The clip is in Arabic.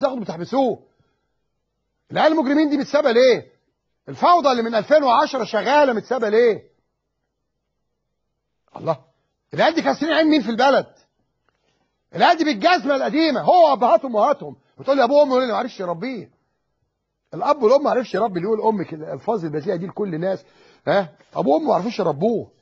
تاخدوا بتحبسوه العيال المجرمين دي متسابه ليه الفوضى اللي من 2010 شغاله متسابه ليه الله العيال دي كاسرين عين مين في البلد العيال دي بالجزمه القديمه هو ابهاتهم وامهاتهم بتقول لي ابوه وامه ليه ما عرفش يربيه الاب والام ما عرفش يربي اللي يقول امك الالفاظ البذيئه دي لكل الناس ها ابوه وامه ما عرفوش يربوه